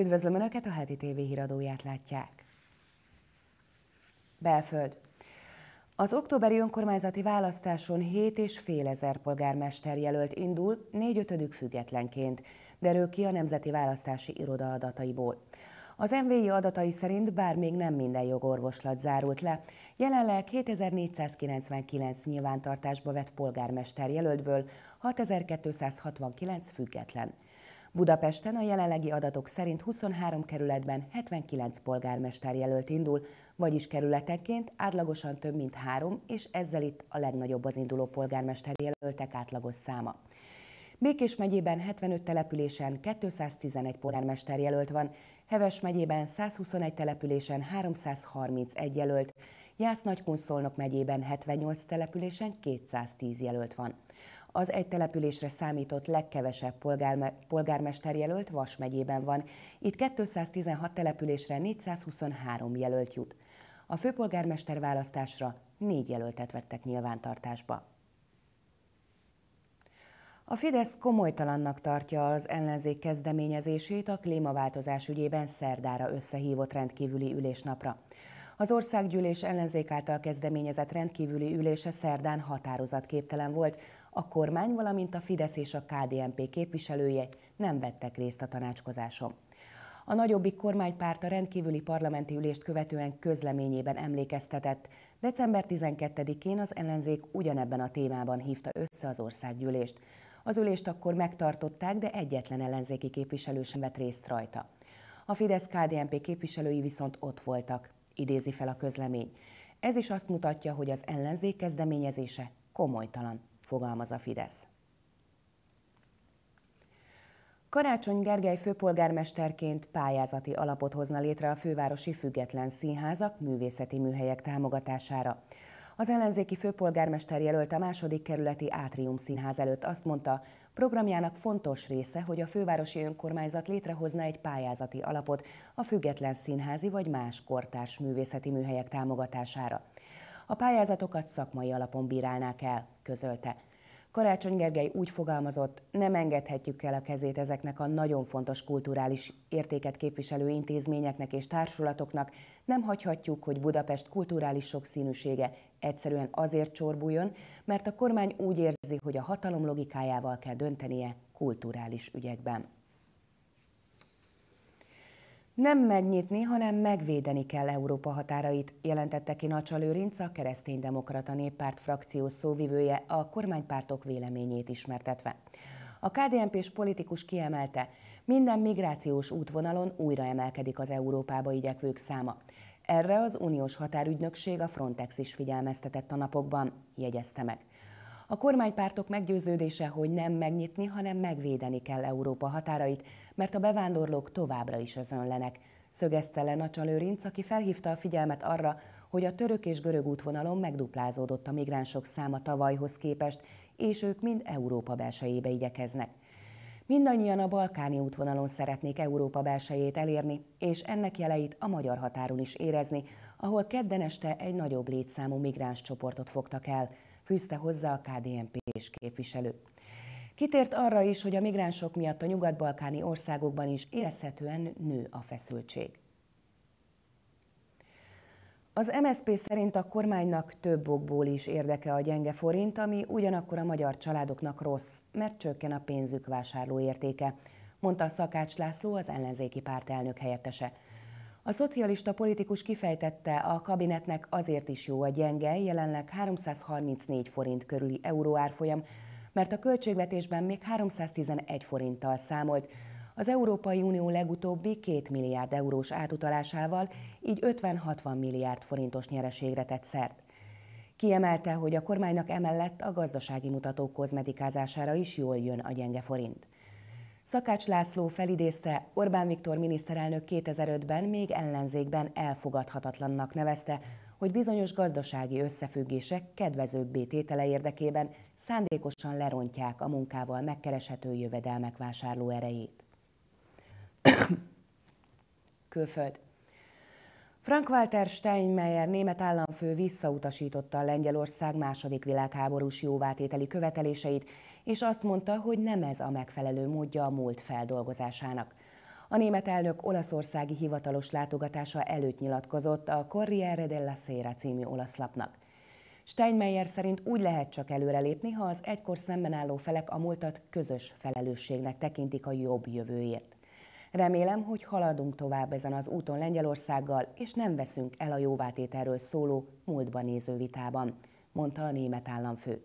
Üdvözlöm Önöket, a heti TV híradóját látják. Belföld. Az októberi önkormányzati választáson 7,5 ezer polgármester jelölt indul, 4 ötödük függetlenként, derül ki a Nemzeti Választási Iroda adataiból. Az MVI adatai szerint bár még nem minden jogorvoslat zárult le, jelenleg 7499 nyilvántartásba vett polgármester jelöltből 6269 független. Budapesten a jelenlegi adatok szerint 23 kerületben 79 polgármester jelölt indul, vagyis kerületenként átlagosan több mint három, és ezzel itt a legnagyobb az induló polgármester jelöltek átlagos száma. Békés megyében 75 településen 211 polgármester jelölt van, Heves megyében 121 településen 331 jelölt, Jász Nagykun Szolnok megyében 78 településen 210 jelölt van az egy településre számított legkevesebb polgármester jelölt Vas megyében van. Itt 216 településre 423 jelölt jut. A főpolgármester választásra négy jelöltet vettek nyilvántartásba. A Fidesz komolytalannak tartja az ellenzék kezdeményezését a klímaváltozás ügyében szerdára összehívott rendkívüli ülésnapra. Az országgyűlés ellenzék által kezdeményezett rendkívüli ülése szerdán határozatképtelen volt, a kormány, valamint a Fidesz és a KDNP képviselője nem vettek részt a tanácskozáson. A nagyobbik kormánypárt a rendkívüli parlamenti ülést követően közleményében emlékeztetett. December 12-én az ellenzék ugyanebben a témában hívta össze az országgyűlést. Az ülést akkor megtartották, de egyetlen ellenzéki képviselő sem vett részt rajta. A fidesz KDMP képviselői viszont ott voltak, idézi fel a közlemény. Ez is azt mutatja, hogy az ellenzék kezdeményezése komolytalan fogalmaz a Fidesz. Karácsony Gergely főpolgármesterként pályázati alapot hozna létre a fővárosi független színházak, művészeti műhelyek támogatására. Az ellenzéki főpolgármester jelölt a második kerületi Átrium Színház előtt azt mondta, programjának fontos része, hogy a fővárosi önkormányzat létrehozna egy pályázati alapot a független színházi vagy más kortárs művészeti műhelyek támogatására a pályázatokat szakmai alapon bírálnák el, közölte. Karácsony Gergely úgy fogalmazott, nem engedhetjük el a kezét ezeknek a nagyon fontos kulturális értéket képviselő intézményeknek és társulatoknak, nem hagyhatjuk, hogy Budapest kulturális sokszínűsége egyszerűen azért csorbuljon, mert a kormány úgy érzi, hogy a hatalom logikájával kell döntenie kulturális ügyekben. Nem megnyitni, hanem megvédeni kell Európa határait, jelentette ki Nacsa Lőrinc, a Kereszténydemokrata Néppárt frakció szóvivője a kormánypártok véleményét ismertetve. A kdnp s politikus kiemelte, minden migrációs útvonalon újra emelkedik az Európába igyekvők száma. Erre az uniós határügynökség a Frontex is figyelmeztetett a napokban, jegyezte meg. A kormánypártok meggyőződése, hogy nem megnyitni, hanem megvédeni kell Európa határait, mert a bevándorlók továbbra is özönlenek. Szögezte le Nacsa Lőrinc, aki felhívta a figyelmet arra, hogy a török és görög útvonalon megduplázódott a migránsok száma tavalyhoz képest, és ők mind Európa belsejébe igyekeznek. Mindannyian a balkáni útvonalon szeretnék Európa belsejét elérni, és ennek jeleit a magyar határon is érezni, ahol kedden este egy nagyobb létszámú migráns csoportot fogtak el – fűzte hozzá a KDNP és képviselő. Kitért arra is, hogy a migránsok miatt a nyugat-balkáni országokban is érezhetően nő a feszültség. Az MSP szerint a kormánynak több okból is érdeke a gyenge forint, ami ugyanakkor a magyar családoknak rossz, mert csökken a pénzük vásárlóértéke, mondta Szakács László, az ellenzéki párt elnök helyettese. A szocialista politikus kifejtette, a kabinetnek azért is jó a gyenge, jelenleg 334 forint körüli euróárfolyam, mert a költségvetésben még 311 forinttal számolt, az Európai Unió legutóbbi 2 milliárd eurós átutalásával így 50-60 milliárd forintos nyereségre tett szert. Kiemelte, hogy a kormánynak emellett a gazdasági mutatók kozmetikázására is jól jön a gyenge forint. Szakács László felidézte, Orbán Viktor miniszterelnök 2005-ben még ellenzékben elfogadhatatlannak nevezte, hogy bizonyos gazdasági összefüggések kedvezőbb tétele érdekében szándékosan lerontják a munkával megkereshető jövedelmek vásárló erejét. Külföld. Frank-Walter Steinmeier német államfő visszautasította a Lengyelország második világháborús jóvátételi követeléseit, és azt mondta, hogy nem ez a megfelelő módja a múlt feldolgozásának. A német elnök olaszországi hivatalos látogatása előtt nyilatkozott a Corriere della Sera című olaszlapnak. Steinmeier szerint úgy lehet csak előrelépni, ha az egykor szemben álló felek a múltat közös felelősségnek tekintik a jobb jövőért. Remélem, hogy haladunk tovább ezen az úton Lengyelországgal, és nem veszünk el a jóvátételről szóló, múltban néző vitában, mondta a német államfő.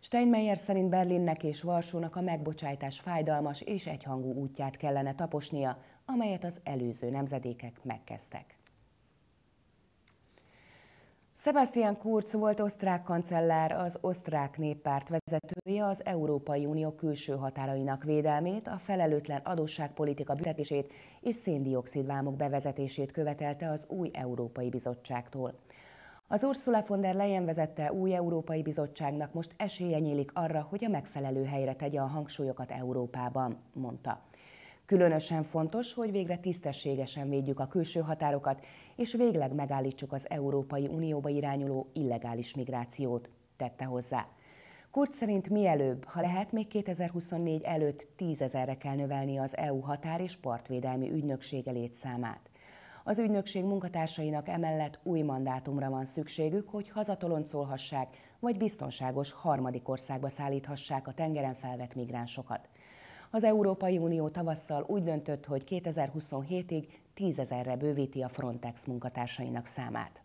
Steinmeier szerint Berlinnek és Varsónak a megbocsátás fájdalmas és egyhangú útját kellene taposnia, amelyet az előző nemzedékek megkezdtek. Sebastian Kurz volt osztrák kancellár, az osztrák néppárt vezetője az Európai Unió külső határainak védelmét, a felelőtlen adósságpolitika büntetését és széndiokszidvámok bevezetését követelte az új Európai Bizottságtól. Az Ursula von der Leyen vezette új Európai Bizottságnak most esélye nyílik arra, hogy a megfelelő helyre tegye a hangsúlyokat Európában, mondta. Különösen fontos, hogy végre tisztességesen védjük a külső határokat, és végleg megállítsuk az Európai Unióba irányuló illegális migrációt, tette hozzá. Kurt szerint mielőbb, ha lehet, még 2024 előtt tízezerre kell növelni az EU határ és partvédelmi ügynöksége létszámát. Az ügynökség munkatársainak emellett új mandátumra van szükségük, hogy hazatoloncolhassák, vagy biztonságos harmadik országba szállíthassák a tengeren felvett migránsokat. Az Európai Unió tavasszal úgy döntött, hogy 2027-ig tízezerre bővíti a Frontex munkatársainak számát.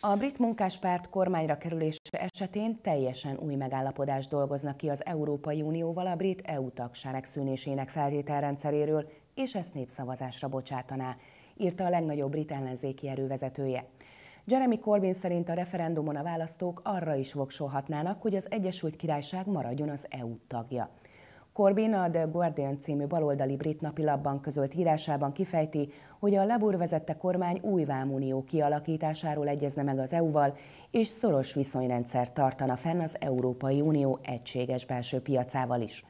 A brit munkáspárt kormányra kerülése esetén teljesen új megállapodást dolgoznak ki az Európai Unióval a brit EU tagság szűnésének feltételrendszeréről és ezt népszavazásra bocsátaná, írta a legnagyobb brit ellenzéki erővezetője. Jeremy Corbyn szerint a referendumon a választók arra is voksolhatnának, hogy az Egyesült Királyság maradjon az EU tagja. Corbyn a The Guardian című baloldali brit napilapban közölt írásában kifejti, hogy a Labour vezette kormány új vámunió kialakításáról egyezne meg az EU-val, és szoros viszonyrendszer tartana fenn az Európai Unió egységes belső piacával is.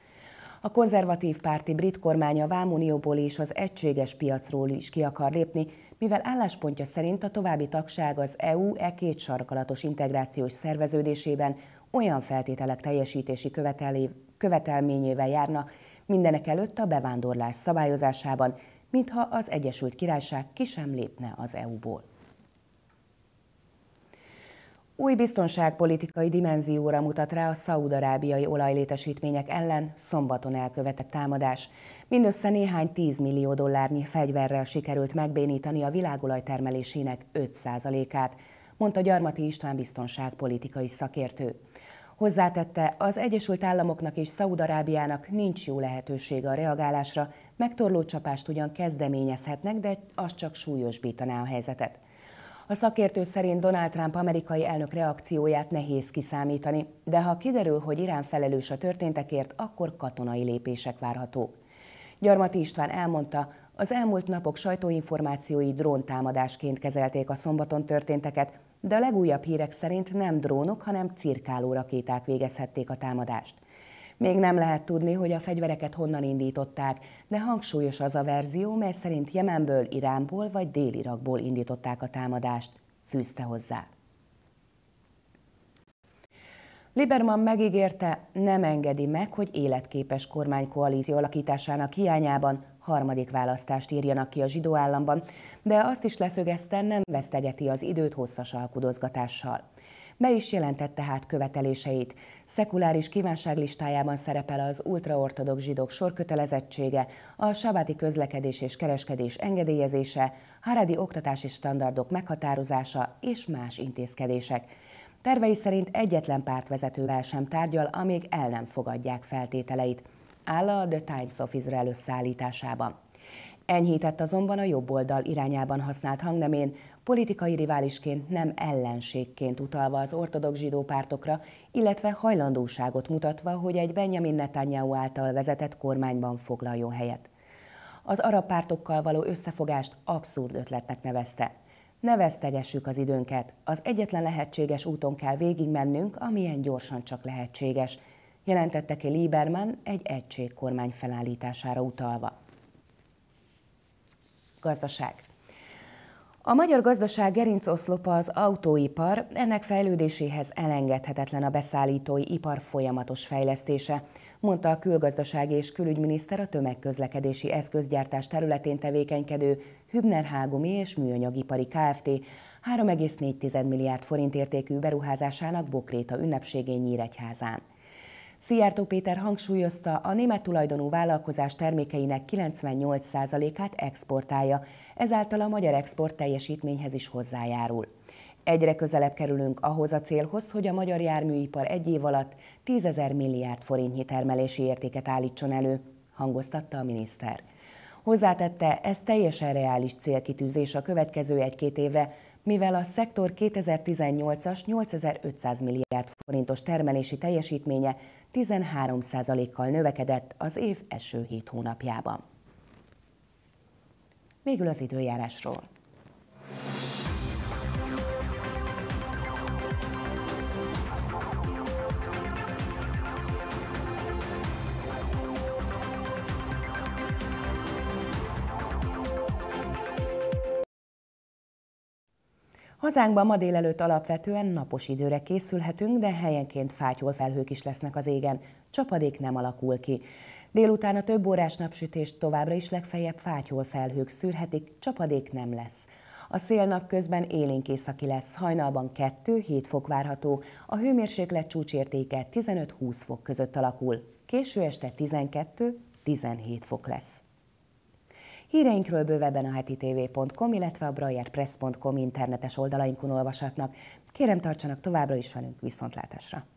A konzervatív párti brit kormány a Vámunióból és az egységes piacról is ki akar lépni, mivel álláspontja szerint a további tagság az EU e két sarkalatos integrációs szerveződésében olyan feltételek teljesítési követelményével járna, mindenek előtt a bevándorlás szabályozásában, mintha az Egyesült Királyság ki sem lépne az EU-ból. Új biztonságpolitikai dimenzióra mutat rá a szaudarábiai olajlétesítmények ellen szombaton elkövetett támadás. Mindössze néhány 10 millió dollárnyi fegyverrel sikerült megbénítani a világolaj termelésének 5%-át, mondta Gyarmati István biztonságpolitikai szakértő. Hozzátette, az Egyesült Államoknak és Szaudarábiának nincs jó lehetősége a reagálásra, megtorló csapást ugyan kezdeményezhetnek, de az csak súlyosbítaná a helyzetet. A szakértő szerint Donald Trump amerikai elnök reakcióját nehéz kiszámítani, de ha kiderül, hogy Irán felelős a történtekért, akkor katonai lépések várhatók. Gyarmati István elmondta, az elmúlt napok sajtóinformációi dróntámadásként kezelték a szombaton történteket, de a legújabb hírek szerint nem drónok, hanem cirkáló rakéták végezhették a támadást. Még nem lehet tudni, hogy a fegyvereket honnan indították, de hangsúlyos az a verzió, mely szerint Jemenből, Iránból vagy Dél-Irakból indították a támadást, fűzte hozzá. Liberman megígérte, nem engedi meg, hogy életképes kormánykoalíció alakításának hiányában harmadik választást írjanak ki a zsidó államban, de azt is leszögezte, nem vesztegeti az időt hosszas alkudozgatással. Be is jelentette hát követeléseit. Szekuláris kívánságlistájában szerepel az ultraortodox zsidók sorkötelezettsége, a sabáti közlekedés és kereskedés engedélyezése, haradi oktatási standardok meghatározása és más intézkedések. Tervei szerint egyetlen pártvezetővel sem tárgyal, amíg el nem fogadják feltételeit. Áll a The Times of Israel összeállításában. Enyhített azonban a jobb oldal irányában használt hangnemén, politikai riválisként, nem ellenségként utalva az ortodox zsidó pártokra, illetve hajlandóságot mutatva, hogy egy Benjamin Netanyahu által vezetett kormányban foglaljon helyet. Az arab pártokkal való összefogást abszurd ötletnek nevezte. Ne vesztegessük az időnket, az egyetlen lehetséges úton kell végigmennünk, amilyen gyorsan csak lehetséges, jelentette ki Lieberman egy egységkormány felállítására utalva. Gazdaság. A magyar gazdaság gerincoszlopa az autóipar, ennek fejlődéséhez elengedhetetlen a beszállítói ipar folyamatos fejlesztése, mondta a külgazdasági és külügyminiszter a tömegközlekedési eszközgyártás területén tevékenykedő Hübner Hágomi és Műanyagipari Kft. 3,4 milliárd forint értékű beruházásának Bokréta ünnepségén Nyíregyházán. Szijjártó Péter hangsúlyozta, a német tulajdonú vállalkozás termékeinek 98%-át exportálja, ezáltal a magyar export teljesítményhez is hozzájárul. Egyre közelebb kerülünk ahhoz a célhoz, hogy a magyar járműipar egy év alatt 10 ezer milliárd forintnyi termelési értéket állítson elő, hangoztatta a miniszter. Hozzátette, ez teljesen reális célkitűzés a következő egy-két évre, mivel a szektor 2018-as 8500 milliárd forintos termelési teljesítménye 13%-kal növekedett az év eső hét hónapjában. Végül az időjárásról. Hazánkban ma délelőtt alapvetően napos időre készülhetünk, de helyenként fátyol felhők is lesznek az égen. Csapadék nem alakul ki. Délután a több órás napsütést továbbra is legfeljebb fátyol felhők szűrhetik, csapadék nem lesz. A szél nap közben élénk északi lesz, hajnalban 2-7 fok várható, a hőmérséklet csúcsértéke 15-20 fok között alakul. Késő este 12-17 fok lesz. Híreinkről bővebben a HetiTV.com, illetve a brajerpress.com internetes oldalainkon olvashatnak. Kérem tartsanak továbbra is velünk, viszontlátásra!